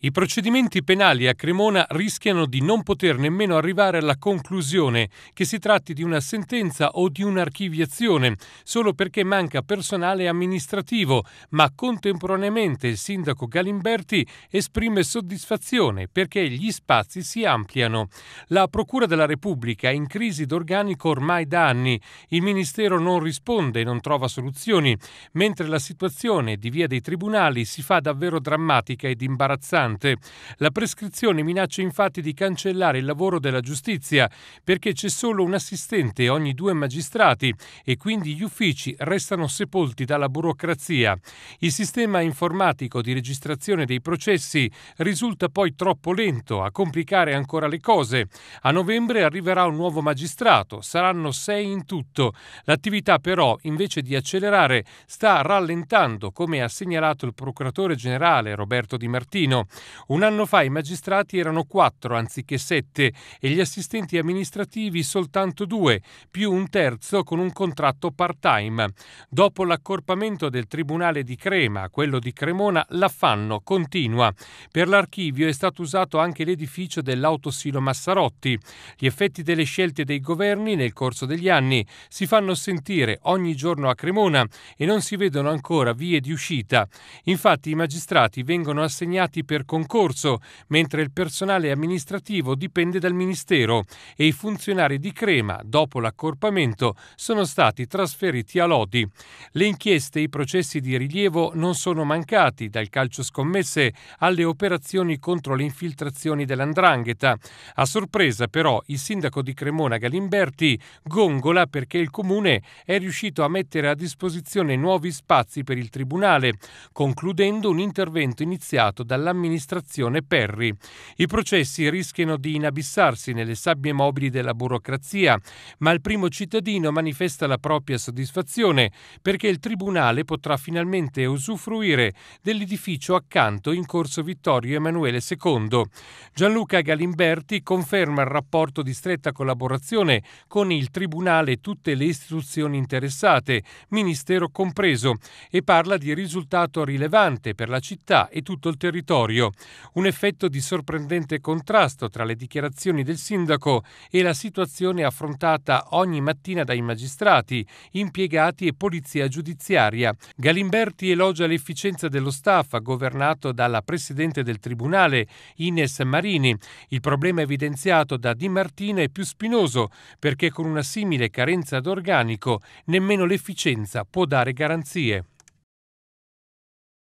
I procedimenti penali a Cremona rischiano di non poter nemmeno arrivare alla conclusione che si tratti di una sentenza o di un'archiviazione, solo perché manca personale amministrativo, ma contemporaneamente il sindaco Galimberti esprime soddisfazione perché gli spazi si ampliano. La Procura della Repubblica è in crisi d'organico ormai da anni, il Ministero non risponde e non trova soluzioni, mentre la situazione di via dei tribunali si fa davvero drammatica ed imbarazzante importante. La prescrizione minaccia infatti di cancellare il lavoro della giustizia perché c'è solo un assistente ogni due magistrati e quindi gli uffici restano sepolti dalla burocrazia. Il sistema informatico di registrazione dei processi risulta poi troppo lento a complicare ancora le cose. A novembre arriverà un nuovo magistrato, saranno sei in tutto. L'attività però, invece di accelerare, sta rallentando, come ha segnalato il procuratore generale Roberto Di Martino. Un anno fa i magistrati erano quattro anziché sette e gli assistenti amministrativi soltanto due, più un terzo con un contratto part-time. Dopo l'accorpamento del Tribunale di Crema a quello di Cremona, l'affanno continua. Per l'archivio è stato usato anche l'edificio dell'autosilo Massarotti. Gli effetti delle scelte dei governi nel corso degli anni si fanno sentire ogni giorno a Cremona e non si vedono ancora vie di uscita. Infatti i magistrati vengono assegnati per concorso, mentre il personale amministrativo dipende dal Ministero e i funzionari di Crema, dopo l'accorpamento, sono stati trasferiti a Lodi. Le inchieste e i processi di rilievo non sono mancati, dal calcio scommesse alle operazioni contro le infiltrazioni dell'andrangheta. A sorpresa, però, il sindaco di Cremona Galimberti gongola perché il comune è riuscito a mettere a disposizione nuovi spazi per il tribunale, concludendo un intervento iniziato dall'amministrazione amministrazione Perry. I processi rischiano di inabissarsi nelle sabbie mobili della burocrazia, ma il primo cittadino manifesta la propria soddisfazione perché il Tribunale potrà finalmente usufruire dell'edificio accanto in corso Vittorio Emanuele II. Gianluca Galimberti conferma il rapporto di stretta collaborazione con il Tribunale e tutte le istituzioni interessate, Ministero compreso, e parla di risultato rilevante per la città e tutto il territorio un effetto di sorprendente contrasto tra le dichiarazioni del sindaco e la situazione affrontata ogni mattina dai magistrati, impiegati e polizia giudiziaria. Galimberti elogia l'efficienza dello staff governato dalla presidente del tribunale, Ines Marini. Il problema evidenziato da Di Martina è più spinoso perché con una simile carenza d'organico nemmeno l'efficienza può dare garanzie.